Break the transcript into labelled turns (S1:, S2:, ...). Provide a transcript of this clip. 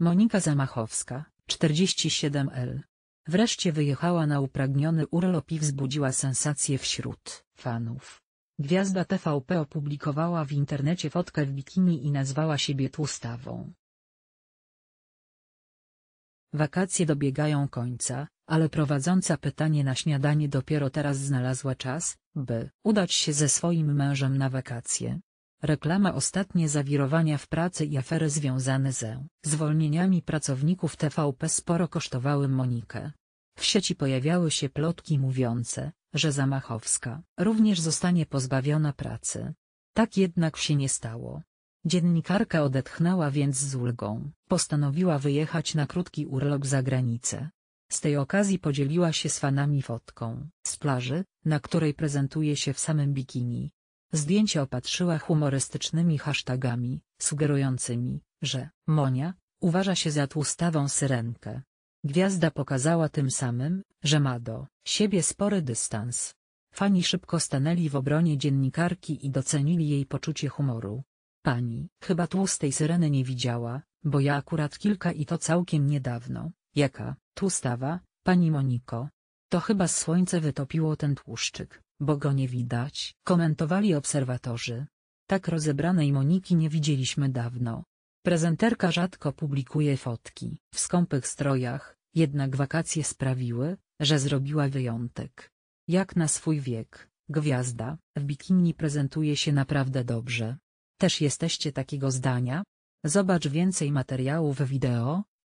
S1: Monika Zamachowska, 47L. Wreszcie wyjechała na upragniony urlop i wzbudziła sensację wśród fanów. Gwiazda TVP opublikowała w internecie fotkę w bikini i nazwała siebie tłustawą. Wakacje dobiegają końca, ale prowadząca pytanie na śniadanie dopiero teraz znalazła czas, by udać się ze swoim mężem na wakacje. Reklama ostatnie zawirowania w pracy i afery związane ze zwolnieniami pracowników TVP sporo kosztowały Monikę. W sieci pojawiały się plotki mówiące, że Zamachowska również zostanie pozbawiona pracy. Tak jednak się nie stało. Dziennikarka odetchnęła więc z ulgą, postanowiła wyjechać na krótki urlop za granicę. Z tej okazji podzieliła się z fanami fotką z plaży, na której prezentuje się w samym bikini. Zdjęcie opatrzyła humorystycznymi hasztagami sugerującymi, że Monia uważa się za tłustawą syrenkę. Gwiazda pokazała tym samym, że ma do siebie spory dystans. Fani szybko stanęli w obronie dziennikarki i docenili jej poczucie humoru. Pani chyba tłustej syreny nie widziała, bo ja akurat kilka i to całkiem niedawno. Jaka tłustawa, pani Moniko? To chyba słońce wytopiło ten tłuszczyk. Bo go nie widać, komentowali obserwatorzy. Tak rozebranej Moniki nie widzieliśmy dawno. Prezenterka rzadko publikuje fotki w skąpych strojach, jednak wakacje sprawiły, że zrobiła wyjątek. Jak na swój wiek, gwiazda, w bikini prezentuje się naprawdę dobrze. Też jesteście takiego zdania? Zobacz więcej materiałów wideo,